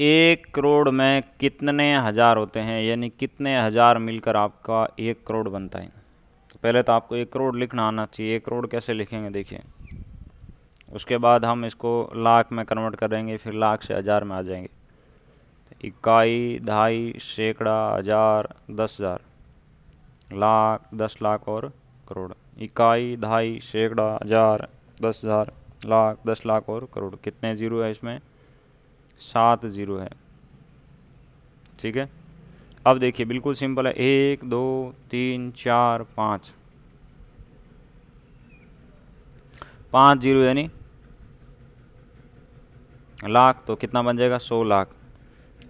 एक करोड़ में कितने हज़ार होते हैं यानी कितने हज़ार मिलकर आपका एक करोड़ बनता है तो पहले तो आपको एक करोड़ लिखना आना चाहिए एक करोड़ कैसे लिखेंगे देखिए उसके बाद हम इसको लाख में कन्वर्ट करेंगे फिर लाख से हज़ार में आ जाएंगे इक्काई ढाई सैकड़ा हज़ार दस हज़ार लाख दस लाख और करोड़ इक्काई ढाई सैकड़ा हज़ार दस हज़ार लाख दस लाख और करोड़ कितने ज़ीरो है इसमें सात ज़ीरो है ठीक है अब देखिए बिल्कुल सिंपल है एक दो तीन चार पाँच पाँच जीरो यानी लाख तो कितना बन जाएगा सौ लाख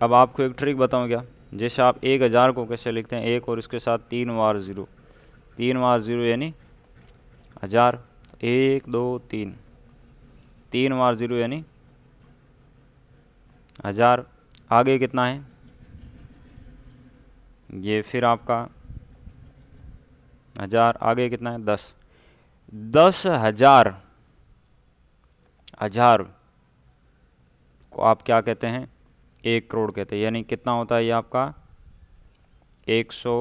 अब आपको एक ट्रिक बताऊँ क्या जैसे आप एक हज़ार को कैसे लिखते हैं एक और इसके साथ तीन वार ज़ीरो तीन वार ज़ीरो यानी हज़ार एक दो तीन तीन बार ज़ीरो यानी हज़ार आगे कितना है ये फिर आपका हज़ार आगे कितना है दस दस हज़ार हज़ार को आप क्या कहते हैं एक करोड़ कहते हैं यानी कितना होता है ये आपका एक सौ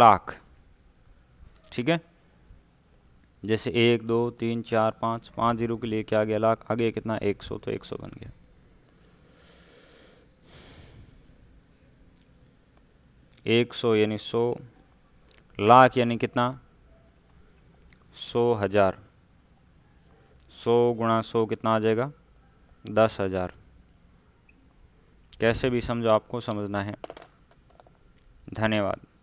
लाख ठीक है जैसे एक दो तीन चार पाँच पाँच जीरो के लिए क्या गया लाख आगे कितना एक सौ तो एक सौ बन गया एक सौ यानी सौ लाख यानी कितना सौ हज़ार सौ गुणा सौ कितना आ जाएगा दस हज़ार कैसे भी समझो आपको समझना है धन्यवाद